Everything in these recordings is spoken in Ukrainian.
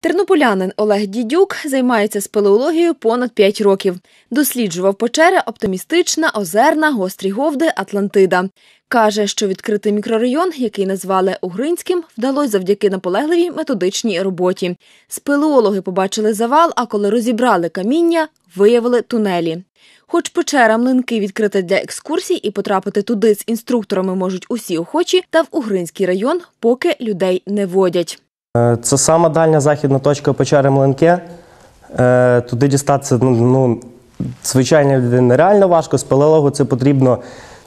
Тернополянин Олег Дідюк займається спелеологією понад 5 років. Досліджував печери оптимістична, озерна, гострі говди, Атлантида. Каже, що відкритий мікрорайон, який назвали Угринським, вдалося завдяки наполегливій методичній роботі. Спелеологи побачили завал, а коли розібрали каміння, виявили тунелі. Хоч печера млинки відкрита для екскурсій, і потрапити туди з інструкторами можуть усі охочі, та в Угринський район поки людей не водять. Е, це сама дальня західна точка печери Млинке. Туди дістатися ну, ну, звичайно нереально важко. З палеологу це потрібно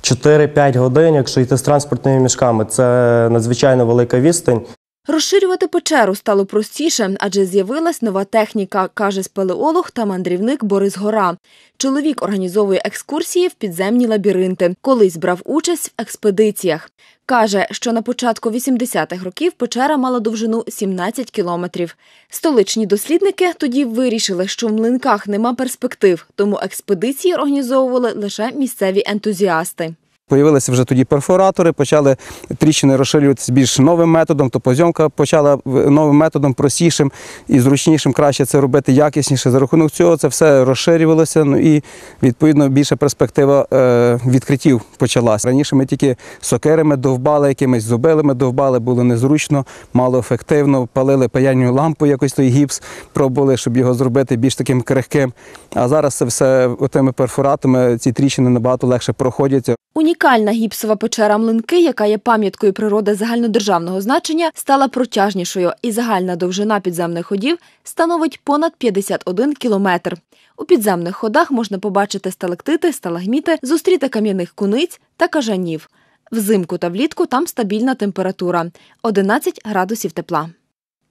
4-5 годин, якщо йти з транспортними мішками. Це надзвичайно велика відстань. Розширювати печеру стало простіше, адже з'явилась нова техніка, каже спелеолог та мандрівник Борис Гора. Чоловік організовує екскурсії в підземні лабіринти, колись брав участь в експедиціях. Каже, що на початку 80-х років печера мала довжину 17 кілометрів. Столичні дослідники тоді вирішили, що в млинках нема перспектив, тому експедиції організовували лише місцеві ентузіасти. Появилися вже тоді перфоратори, почали тріщини розширюватися більш новим методом, то позйомка почала новим методом простішим і зручнішим, краще це робити якісніше. За рахунок цього це все розширювалося. Ну і відповідно більша перспектива е, відкриттів почалася. Раніше ми тільки сокирами довбали, якимись зубилими довбали, було незручно, мало ефективно, палили паяльню лампу, якось той гіпс пробували, щоб його зробити більш таким крихким. А зараз це все тими перфоратами, ці тріщини набагато легше проходяться. Унікальна гіпсова печера млинки, яка є пам'яткою природи загальнодержавного значення, стала протяжнішою, і загальна довжина підземних ходів становить понад 51 кілометр. У підземних ходах можна побачити сталактити, сталагміти, зустріти кам'яних куниць та кажанів. Взимку та влітку там стабільна температура 11 градусів тепла.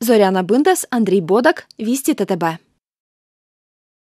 Зоряна Биндес, Андрій Бодак, Вісті ТТБ.